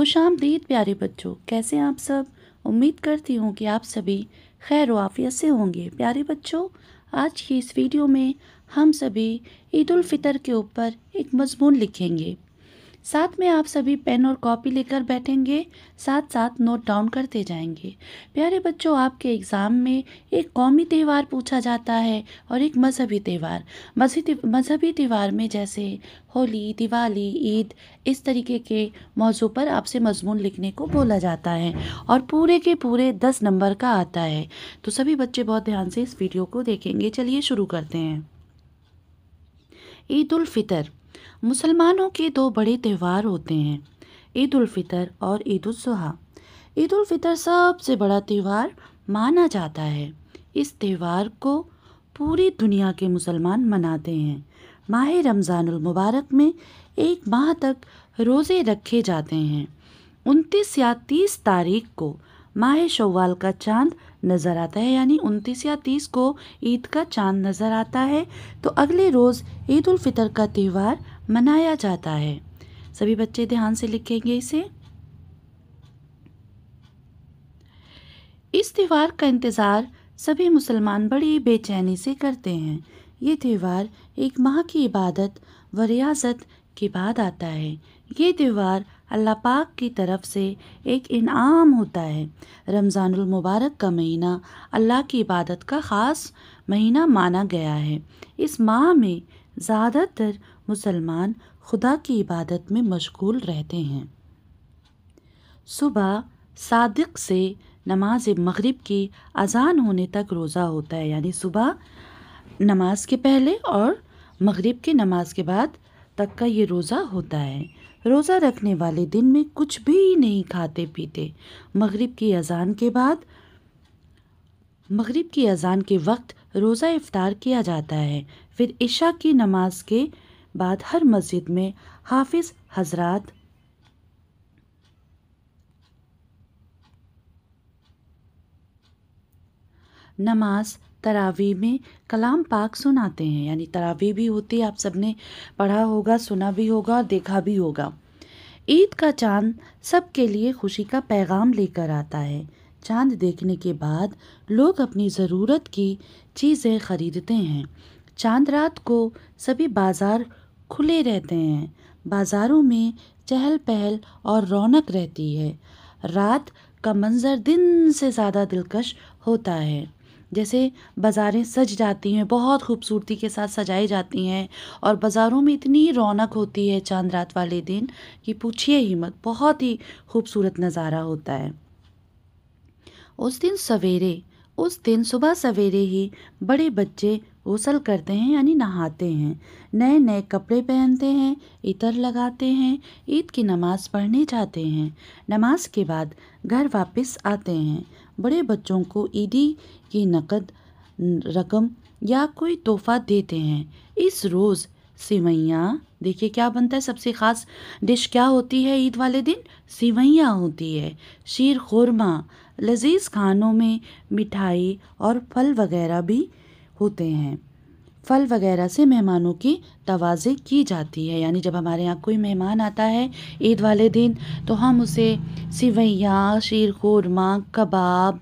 खुश आमदीद प्यारे बच्चों कैसे आप सब उम्मीद करती हूँ कि आप सभी खैर वाफियत से होंगे प्यारे बच्चों आज की इस वीडियो में हम सभी ईद उल फितर के ऊपर एक मजमून लिखेंगे साथ में आप सभी पेन और कॉपी लेकर बैठेंगे साथ साथ नोट डाउन करते जाएंगे प्यारे बच्चों आपके एग्ज़ाम में एक कौमी त्यौहार पूछा जाता है और एक मजहबी त्यौहार मजहबी त्यौहार में जैसे होली दिवाली ईद इस तरीके के मौजू पर आपसे मजमून लिखने को बोला जाता है और पूरे के पूरे दस नंबर का आता है तो सभी बच्चे बहुत ध्यान से इस वीडियो को देखेंगे चलिए शुरू करते हैं ईद मुसलमानों के दो बड़े त्यौहार होते हैं ईद फितर और ईद उज़हा ईद फितर सबसे बड़ा त्यौहार माना जाता है इस त्यौहार को पूरी दुनिया के मुसलमान मनाते हैं माह मुबारक में एक माह तक रोज़े रखे जाते हैं उनतीस या तीस तारीख को माह शवाल का चांद नज़र आता है यानी उनतीस या तीस को ईद का चांद नज़र आता है तो अगले रोज़ ईद उल फितर का त्यौहार मनाया जाता है सभी बच्चे ध्यान से लिखेंगे इसे इस त्यौहार का इंतज़ार सभी मुसलमान बड़ी बेचैनी से करते हैं ये त्यौहार एक माह की इबादत व रियाजत के बाद आता है ये त्यौहार अल्लाह पाक की तरफ से एक इनाम होता है रमज़ानुल मुबारक का महीना अल्लाह की इबादत का ख़ास महीना माना गया है इस माह में ज़्यादातर मुसलमान खुदा की इबादत में मशगूल रहते हैं सुबह सादिक से नमाज मगरिब की अजान होने तक रोज़ा होता है यानी सुबह नमाज के पहले और मगरिब की नमाज के बाद तक का ये रोज़ा होता है रोज़ा रखने वाले दिन में कुछ भी नहीं खाते पीते मगरिब की अजान के बाद मगरिब की अजान के वक्त रोज़ा इफ्तार किया जाता है फिर इशा की नमाज के बाद हर मस्जिद में हाफिज़ हजरात नमाज तरावी में कलाम पाक सुनाते हैं यानी तरावी भी होती है आप सबने पढ़ा होगा सुना भी होगा और देखा भी होगा ईद का चांद सबके लिए खुशी का पैगाम लेकर आता है चांद देखने के बाद लोग अपनी ज़रूरत की चीज़ें ख़रीदते हैं चांद रात को सभी बाज़ार खुले रहते हैं बाज़ारों में चहल पहल और रौनक रहती है रात का मंज़र दिन से ज़्यादा दिलकश होता है जैसे बाज़ारें सज जाती हैं बहुत खूबसूरती के साथ सजाई जाती हैं और बाज़ारों में इतनी रौनक होती है चांद रात वाले दिन कि पूछिए ही मत बहुत ही खूबसूरत नज़ारा होता है उस दिन सवेरे उस दिन सुबह सवेरे ही बड़े बच्चे गौसल करते हैं यानी नहाते हैं नए नए कपड़े पहनते हैं इतर लगाते हैं ईद की नमाज़ पढ़ने जाते हैं नमाज के बाद घर वापस आते हैं बड़े बच्चों को ईदी की नकद रकम या कोई तोहफा देते हैं इस रोज़ सिवैयाँ देखिए क्या बनता है सबसे ख़ास डिश क्या होती है ईद वाले दिन सिवैयाँ होती है शीर खुरमा लजीज खानों में मिठाई और फल वगैरह भी होते हैं फल वगैरह से मेहमानों की तवाज़े की जाती है यानी जब हमारे यहाँ कोई मेहमान आता है ईद वाले दिन तो हम उसे सिवैया शीर खोरमा कबाब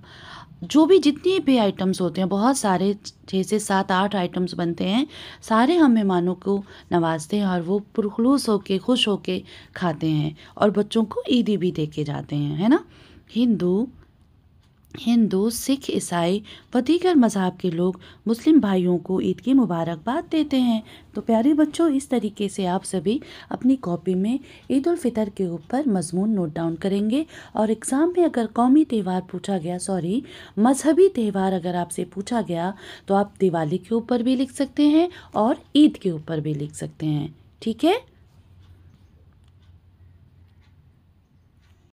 जो भी जितने भी आइटम्स होते हैं बहुत सारे छः से सात आठ आइटम्स बनते हैं सारे हम मेहमानों को नवाजते हैं और वो पुरखलूस होके खुश होके खाते हैं और बच्चों को ईदी भी दे के जाते हैं है ना हिंदू हिंदू सिख ईसाई व दीगर मज़हब के लोग मुस्लिम भाइयों को ईद की मुबारकबाद देते हैं तो प्यारे बच्चों इस तरीके से आप सभी अपनी कॉपी में ईद उल फितर के ऊपर मजमून नोट डाउन करेंगे और एग्ज़ाम में अगर कौमी त्यौहार पूछा गया सॉरी मजहबी त्यौहार अगर आपसे पूछा गया तो आप दिवाली के ऊपर भी लिख सकते हैं और ईद के ऊपर भी लिख सकते हैं ठीक है